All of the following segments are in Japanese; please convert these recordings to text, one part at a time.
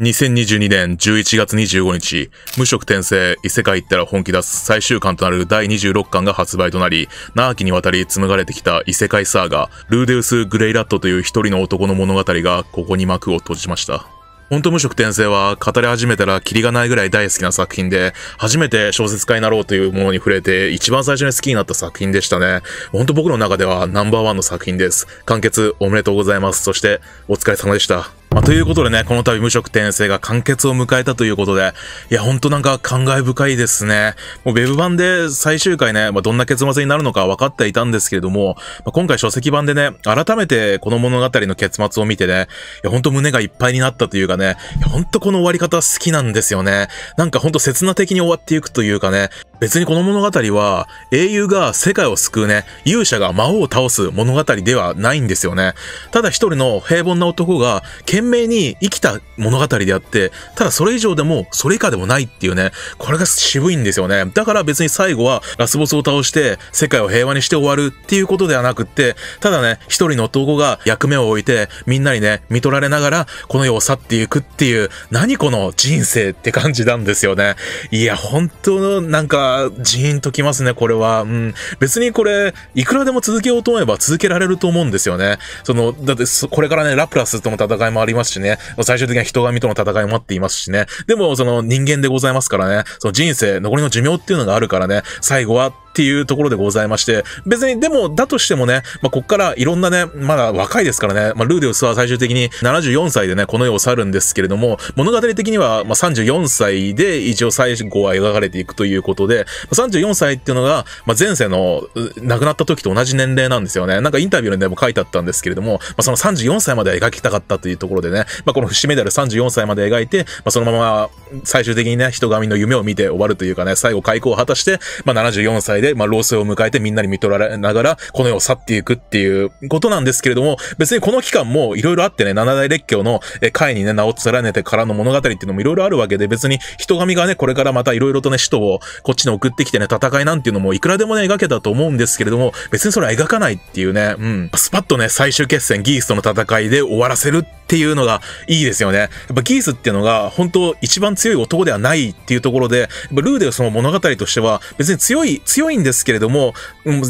2022年11月25日、無職転生、異世界行ったら本気出す最終巻となる第26巻が発売となり、長きにわたり紡がれてきた異世界サーガ、ルーデウス・グレイラットという一人の男の物語がここに幕を閉じました。本当無職転生は語り始めたらキリがないぐらい大好きな作品で、初めて小説家になろうというものに触れて一番最初に好きになった作品でしたね。本当僕の中ではナンバーワンの作品です。完結おめでとうございます。そしてお疲れ様でした。まあ、ということでね、この度無職転生が完結を迎えたということで、いや、ほんとなんか感慨深いですね。もう Web 版で最終回ね、まあ、どんな結末になるのか分かっていたんですけれども、まあ、今回書籍版でね、改めてこの物語の結末を見てね、いや、ほんと胸がいっぱいになったというかね、いや、ほんとこの終わり方好きなんですよね。なんかほんと刹那的に終わっていくというかね、別にこの物語は英雄が世界を救うね、勇者が魔王を倒す物語ではないんですよね。ただ一人の平凡な男が懸命に生きた物語であって、ただそれ以上でもそれ以下でもないっていうね、これが渋いんですよね。だから別に最後はラスボスを倒して世界を平和にして終わるっていうことではなくって、ただね、一人の男が役目を置いてみんなにね、見取られながらこの世を去っていくっていう、何この人生って感じなんですよね。いや、本当のなんかジーンときますね、これは。うん。別にこれ、いくらでも続けようと思えば続けられると思うんですよね。その、だって、これからね、ラプラスとの戦いもありますしね、最終的には人神との戦いも待っていますしね。でも、その人間でございますからね、その人生、残りの寿命っていうのがあるからね、最後はっていうところでございまして、別に、でも、だとしてもね、まあ、こっからいろんなね、まだ若いですからね、まあ、ルーデウスは最終的に74歳でね、この世を去るんですけれども、物語的には、まあ、34歳で一応最後は描かれていくということで、まあ、34歳っていうのが、まあ、前世の亡くなった時と同じ年齢なんですよね。なんかインタビューでも書いてあったんですけれども、まあ、その34歳までは描きたかったというところでね、まあ、この節目である34歳まで描いて、まあ、そのまま最終的にね、人神の夢を見て終わるというかね、最後開口を果たして、まあ、74歳で、まあ、老衰を迎えてみんなに見取られながら、この世を去っていくっていうことなんですけれども、別にこの期間もいろいろあってね、七大列強の会にね、名を連ねてからの物語っていうのもいろいろあるわけで、別に人神がね、これからまたいろいろとね、使徒をこっちに送ってきてね、戦いなんていうのもいくらでもね、描けたと思うんですけれども、別にそれは描かないっていうね、うん。スパッとね、最終決戦ギースとの戦いで終わらせるってっていうのがいいですよね。やっぱギースっていうのが本当一番強い男ではないっていうところで、ルーデウスの物語としては別に強い、強いんですけれども、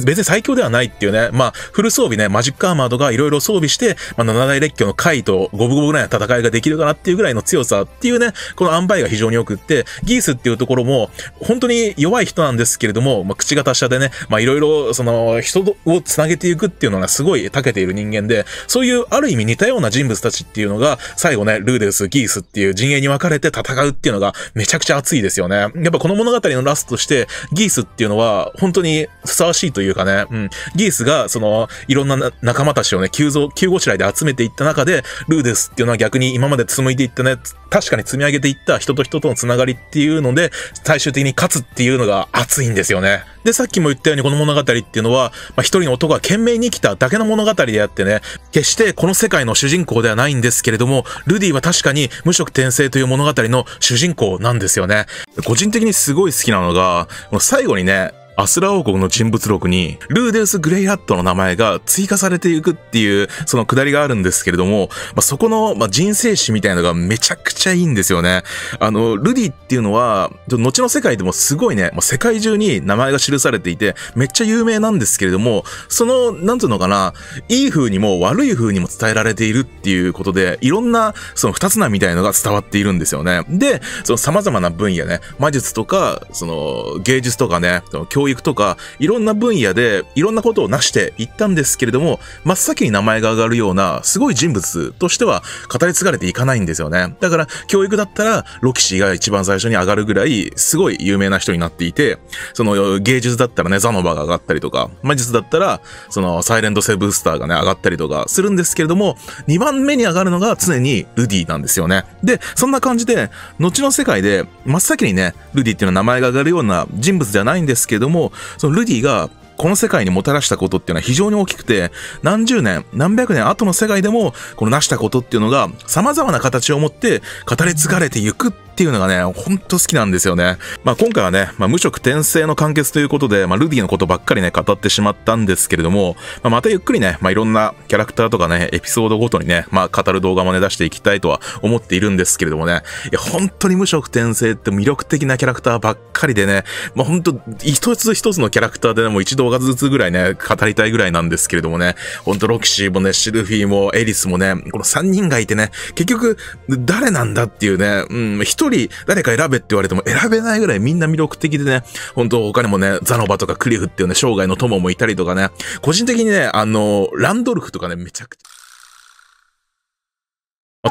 別に最強ではないっていうね、まあフル装備ね、マジックアーマーとかいろ装備して、まあ、七大列挙の回と五分五分ぐらいの戦いができるかなっていうぐらいの強さっていうね、この塩梅が非常に良くって、ギースっていうところも本当に弱い人なんですけれども、まあ、口が達者でね、まあいろいろその人をつなげていくっていうのがすごい長けている人間で、そういうある意味似たような人物たちっていうのが、最後ね、ルーデウス、ギースっていう陣営に分かれて戦うっていうのがめちゃくちゃ熱いですよね。やっぱこの物語のラストとして、ギースっていうのは本当にふさわしいというかね、うん、ギースがその、いろんな仲間たちをね、急増、急ごしらいで集めていった中で、ルーデウスっていうのは逆に今まで紡いでいったね、確かに積み上げていった人と人とのつながりっていうので、最終的に勝つっていうのが熱いんですよね。で、さっきも言ったようにこの物語っていうのは、まあ、一人の男が懸命に生きただけの物語であってね、決してこの世界の主人公ではないんですけれども、ルディは確かに無色転生という物語の主人公なんですよね。個人的にすごい好きなのが、最後にね、アスラ王国の人物録に、ルーデウス・グレイハットの名前が追加されていくっていう、そのくだりがあるんですけれども、まあ、そこの、まあ、人生史みたいのがめちゃくちゃいいんですよね。あの、ルディっていうのは、後の世界でもすごいね、まあ、世界中に名前が記されていて、めっちゃ有名なんですけれども、その、なんていうのかな、いい風にも悪い風にも伝えられているっていうことで、いろんな、その二つ名みたいのが伝わっているんですよね。で、その様々な分野ね、魔術とか、その、芸術とかね、教教育とか、いろんな分野でいろんなことを成していったんですけれども、真っ先に名前が上がるような、すごい人物としては語り継がれていかないんですよね。だから、教育だったら、ロキシーが一番最初に上がるぐらい、すごい有名な人になっていて、その芸術だったらね、ザノバが上がったりとか、魔術だったら、その、サイレントセブンスターがね、上がったりとかするんですけれども、2番目に上がるのが常にルディなんですよね。で、そんな感じで、後の世界で、真っ先にね、ルディっていうのは名前が上がるような人物ではないんですけども、も、そのルディがこの世界にもたらしたことっていうのは非常に大きくて、何十年、何百年後の世界でも、この成したことっていうのが、様々な形を持って語り継がれていくっっていうのがね、ほんと好きなんですよね。まあ今回はね、まあ、無職転生の完結ということで、まあ、ルディのことばっかりね、語ってしまったんですけれども、まあ、またゆっくりね、まあ、いろんなキャラクターとかね、エピソードごとにね、まあ語る動画もね、出していきたいとは思っているんですけれどもね、いや、本当に無職転生って魅力的なキャラクターばっかりでね、まあ本当一つ一つのキャラクターでね、もう一動画ずつぐらいね、語りたいぐらいなんですけれどもね、ほんとロキシーもね、シルフィーもエリスもね、この三人がいてね、結局、誰なんだっていうね、うん、一人誰か選べって言われても選べないぐらいみんな魅力的でね、本当他にもね、ザノバとかクリフっていうね、生涯の友もいたりとかね、個人的にね、あの、ランドルフとかね、めちゃくちゃ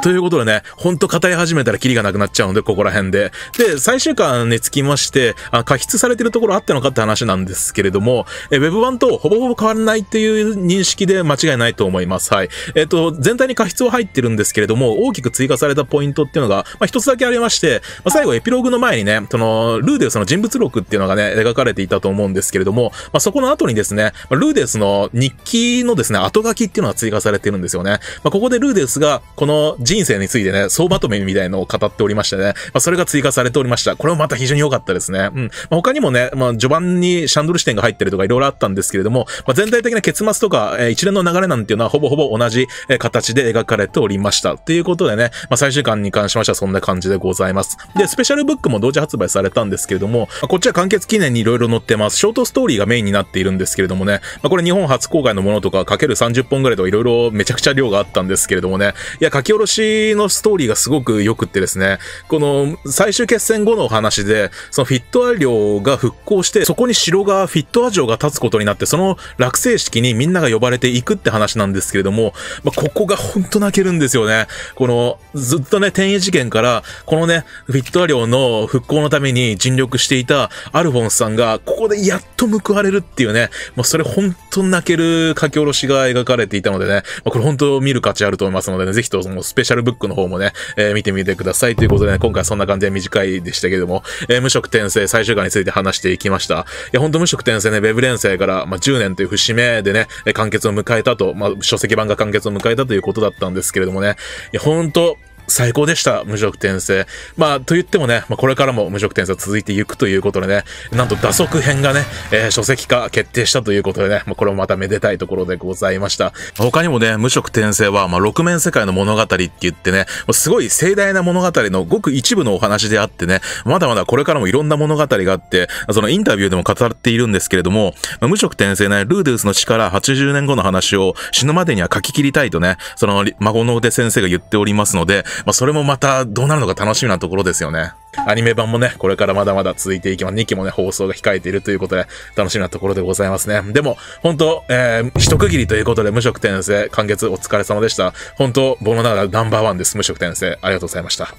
ということでね、ほんと語り始めたらキリがなくなっちゃうので、ここら辺で。で、最終巻につきまして、あ過失されてるところあったのかって話なんですけれども、え、ウェブ版とほぼほぼ変わらないっていう認識で間違いないと思います。はい。えっ、と、全体に過失は入ってるんですけれども、大きく追加されたポイントっていうのが、まあ、一つだけありまして、まあ、最後エピローグの前にね、その、ルーデスの人物録っていうのがね、描かれていたと思うんですけれども、まあ、そこの後にですね、まあ、ルーデスの日記のですね、後書きっていうのが追加されてるんですよね。まあ、ここでルーデスが、この、人生についてね、総まとめみたいのを語っておりましてね、まあ、それが追加されておりました。これもまた非常に良かったですね。うん。まあ、他にもね、まあ、序盤にシャンドル視点が入ってるとか色々あったんですけれども、まあ、全体的な結末とか、えー、一連の流れなんていうのはほぼほぼ同じ形で描かれておりました。ということでね、まあ、最終巻に関しましてはそんな感じでございます。で、スペシャルブックも同時発売されたんですけれども、まあ、こっちは完結記念に色々載ってます。ショートストーリーがメインになっているんですけれどもね、まあ、これ日本初公開のものとか、かける30本ぐらいとか色々めちゃくちゃ量があったんですけれどもね、いや、書き下ろし話のストーリーがすごく良くってですね、この最終決戦後のお話で、そのフィットア領が復興して、そこに城が、フィットア城が立つことになって、その落成式にみんなが呼ばれていくって話なんですけれども、まあ、ここが本当泣けるんですよね。この、ずっとね、転移事件から、このね、フィットア領の復興のために尽力していたアルフォンスさんが、ここでやっと報われるっていうね、もうそれ本当泣ける書き下ろしが描かれていたのでね、まあ、これ本当見る価値あると思いますのでね、ぜひともスペペシャルブックの方もね、えー、見てみてください。ということでね、今回そんな感じで短いでしたけども、えー、無職転生最終回について話していきました。いや、ほんと無職転生ね、ウェブ連載から、まあ、10年という節目でね、完結を迎えたと、まあ、書籍版が完結を迎えたということだったんですけれどもね、いや、ほんと、最高でした、無職転生。まあ、と言ってもね、まあ、これからも無職転生続いていくということでね、なんと打足編がね、えー、書籍化決定したということでね、まあ、これもまためでたいところでございました。他にもね、無職転生は、まあ、6面世界の物語って言ってね、すごい盛大な物語のごく一部のお話であってね、まだまだこれからもいろんな物語があって、そのインタビューでも語っているんですけれども、まあ、無職転生ね、ルーデウスの死から80年後の話を死ぬまでには書き切りたいとね、その孫の腕先生が言っておりますので、まあ、それもまたどうなるのか楽しみなところですよね。アニメ版もね、これからまだまだ続いていきます。2期もね、放送が控えているということで、楽しみなところでございますね。でも、本当えー、一区切りということで、無職転生、完結お疲れ様でした。本当僕の中でナンバーワンです。無職転生、ありがとうございました。